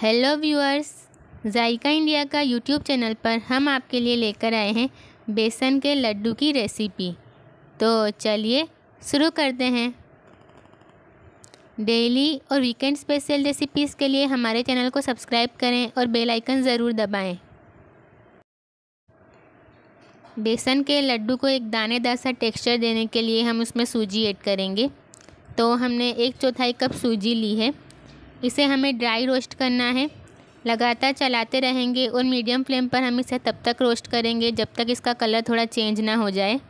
Hello viewers Zayka India का YouTube channel पर हम आपके लिए लेकर आए हैं बेसन के लड्डू की रेसिपी तो चलिए शुरू करते हैं डेली और वीकेंड स्पेशल रेसिपीज़ के लिए हमारे चैनल को सब्सक्राइब करें और बेल आइकन ज़रूर दबाएं। बेसन के लड्डू को एक दानेदार सा टेक्सचर देने के लिए हम उसमें सूजी ऐड करेंगे तो हमने एक चौथाई कप सूजी ली है इसे हमें ड्राई रोस्ट करना है लगातार चलाते रहेंगे और मीडियम फ्लेम पर हम इसे तब तक रोस्ट करेंगे जब तक इसका कलर थोड़ा चेंज ना हो जाए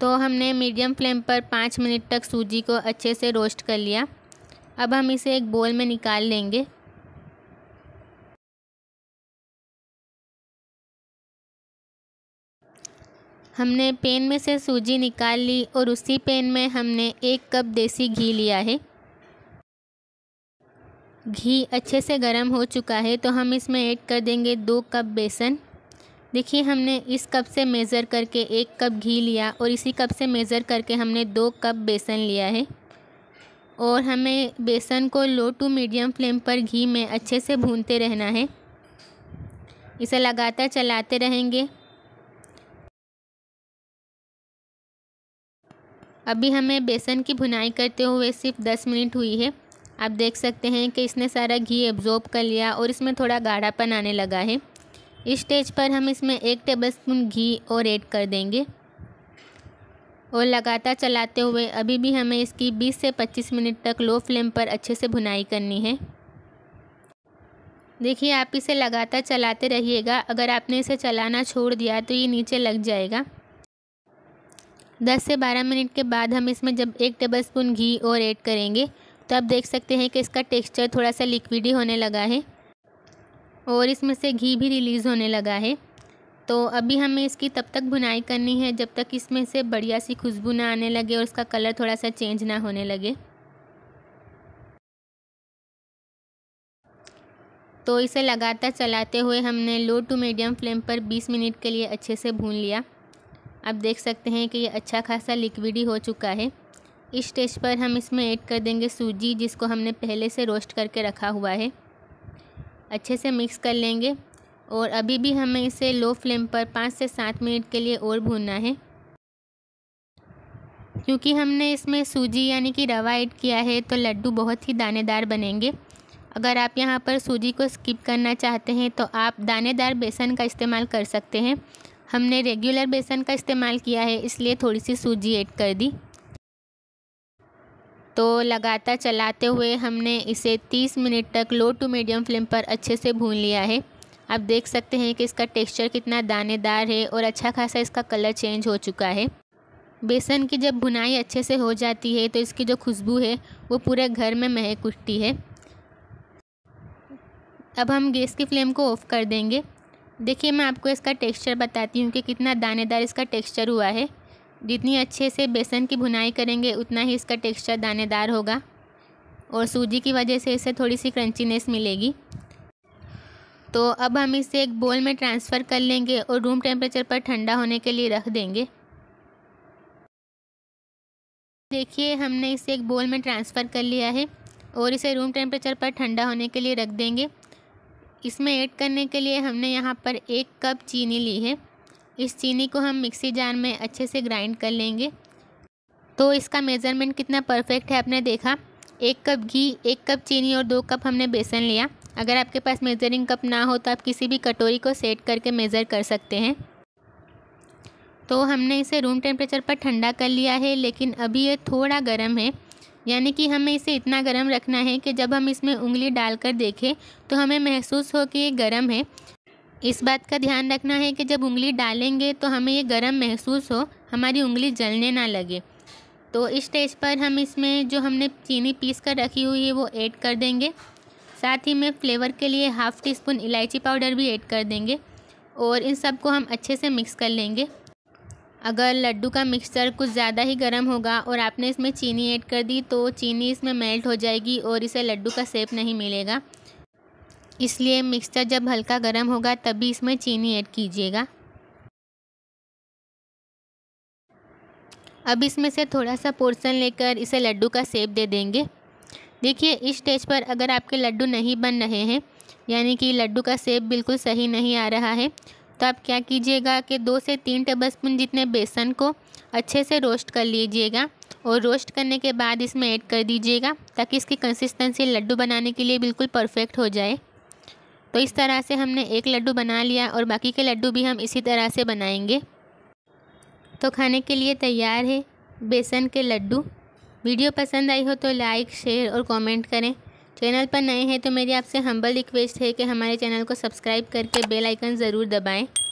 तो हमने मीडियम फ्लेम पर पाँच मिनट तक सूजी को अच्छे से रोस्ट कर लिया अब हम इसे एक बोल में निकाल लेंगे हमने पेन में से सूजी निकाल ली और उसी पेन में हमने एक कप देसी घी लिया है घी अच्छे से गर्म हो चुका है तो हम इसमें ऐड कर देंगे दो कप बेसन देखिए हमने इस कप से मेज़र करके एक कप घी लिया और इसी कप से मेज़र करके हमने दो कप बेसन लिया है और हमें बेसन को लो टू मीडियम फ्लेम पर घी में अच्छे से भूनते रहना है इसे लगातार चलाते रहेंगे अभी हमें बेसन की भुनाई करते हुए सिर्फ दस मिनट हुई है आप देख सकते हैं कि इसने सारा घी एब्जॉर्ब कर लिया और इसमें थोड़ा गाढ़ापन आने लगा है इस स्टेज पर हम इसमें एक टेबलस्पून घी और ऐड कर देंगे और लगातार चलाते हुए अभी भी हमें इसकी 20 से 25 मिनट तक लो फ्लेम पर अच्छे से भुनाई करनी है देखिए आप इसे लगातार चलाते रहिएगा अगर आपने इसे चलाना छोड़ दिया तो ये नीचे लग जाएगा 10 से 12 मिनट के बाद हम इसमें जब एक टेबल स्पून घी और ऐड करेंगे तो आप देख सकते हैं कि इसका टेक्सचर थोड़ा सा लिक्विडी होने लगा है और इसमें से घी भी रिलीज़ होने लगा है तो अभी हमें इसकी तब तक भुनाई करनी है जब तक इसमें से बढ़िया सी खुशबू ना आने लगे और इसका कलर थोड़ा सा चेंज ना होने लगे तो इसे लगातार चलाते हुए हमने लो टू मीडियम फ्लेम पर 20 मिनट के लिए अच्छे से भून लिया आप देख सकते हैं कि ये अच्छा खासा लिक्विडी हो चुका है इस स्टेज पर हम इसमें ऐड कर देंगे सूजी जिसको हमने पहले से रोस्ट करके रखा हुआ है अच्छे से मिक्स कर लेंगे और अभी भी हमें इसे लो फ्लेम पर पाँच से सात मिनट के लिए और भूनना है क्योंकि हमने इसमें सूजी यानी कि रवा ऐड किया है तो लड्डू बहुत ही दानेदार बनेंगे अगर आप यहाँ पर सूजी को स्किप करना चाहते हैं तो आप दानेदार बेसन का इस्तेमाल कर सकते हैं हमने रेगुलर बेसन का इस्तेमाल किया है इसलिए थोड़ी सी सूजी ऐड कर दी तो लगातार चलाते हुए हमने इसे 30 मिनट तक लो टू मीडियम फ्लेम पर अच्छे से भून लिया है आप देख सकते हैं कि इसका टेक्सचर कितना दानेदार है और अच्छा खासा इसका कलर चेंज हो चुका है बेसन की जब भुनाई अच्छे से हो जाती है तो इसकी जो खुशबू है वो पूरे घर में महक उठती है अब हम गैस की फ्लेम को ऑफ़ कर देंगे देखिए मैं आपको इसका टेक्सचर बताती हूँ कि कितना दानेदार इसका टेक्सचर हुआ है जितनी अच्छे से बेसन की भुनाई करेंगे उतना ही इसका टेक्सचर दानेदार होगा और सूजी की वजह से इसे थोड़ी सी क्रंचीनेस मिलेगी तो अब हम इसे एक बोल में ट्रांसफ़र कर लेंगे और रूम टेम्परेचर पर ठंडा होने के लिए रख देंगे देखिए हमने इसे एक बोल में ट्रांसफ़र कर लिया है और इसे रूम टेम्परेचर पर ठंडा होने के लिए रख देंगे इसमें ऐड करने के लिए हमने यहाँ पर एक कप चीनी ली है इस चीनी को हम मिक्सी जार में अच्छे से ग्राइंड कर लेंगे तो इसका मेज़रमेंट कितना परफेक्ट है आपने देखा एक कप घी एक कप चीनी और दो कप हमने बेसन लिया अगर आपके पास मेज़रिंग कप ना हो तो आप किसी भी कटोरी को सेट करके मेज़र कर सकते हैं तो हमने इसे रूम टेम्परेचर पर ठंडा कर लिया है लेकिन अभी ये थोड़ा गर्म है यानी कि हमें इसे इतना गर्म रखना है कि जब हम इसमें उंगली डालकर देखें तो हमें महसूस हो कि ये गर्म है इस बात का ध्यान रखना है कि जब उंगली डालेंगे तो हमें ये गर्म महसूस हो हमारी उंगली जलने ना लगे तो इस स्टेज पर हम इसमें जो हमने चीनी पीस कर रखी हुई है वो ऐड कर देंगे साथ ही में फ्लेवर के लिए हाफ़ टी स्पून इलायची पाउडर भी ऐड कर देंगे और इन सबको हम अच्छे से मिक्स कर लेंगे अगर लड्डू का मिक्सचर कुछ ज़्यादा ही गर्म होगा और आपने इसमें चीनी ऐड कर दी तो चीनी इसमें मेल्ट हो जाएगी और इसे लड्डू का सेप नहीं मिलेगा इसलिए मिक्सचर जब हल्का गर्म होगा तभी इसमें चीनी ऐड कीजिएगा अब इसमें से थोड़ा सा पोर्शन लेकर इसे लड्डू का सेप दे देंगे देखिए इस स्टेज पर अगर आपके लड्डू नहीं बन रहे हैं यानी कि लड्डू का सेप बिल्कुल सही नहीं आ रहा है तो आप क्या कीजिएगा कि दो से तीन टेबलस्पून जितने बेसन को अच्छे से रोस्ट कर लीजिएगा और रोस्ट करने के बाद इसमें ऐड कर दीजिएगा ताकि इसकी कंसिस्टेंसी लड्डू बनाने के लिए बिल्कुल परफेक्ट हो जाए तो इस तरह से हमने एक लड्डू बना लिया और बाकी के लड्डू भी हम इसी तरह से बनाएंगे तो खाने के लिए तैयार है बेसन के लड्डू वीडियो पसंद आई हो तो लाइक शेयर और कमेंट करें चैनल पर नए हैं तो मेरी आपसे हम्बल रिक्वेस्ट है कि हमारे चैनल को सब्सक्राइब करके बेल आइकन ज़रूर दबाएं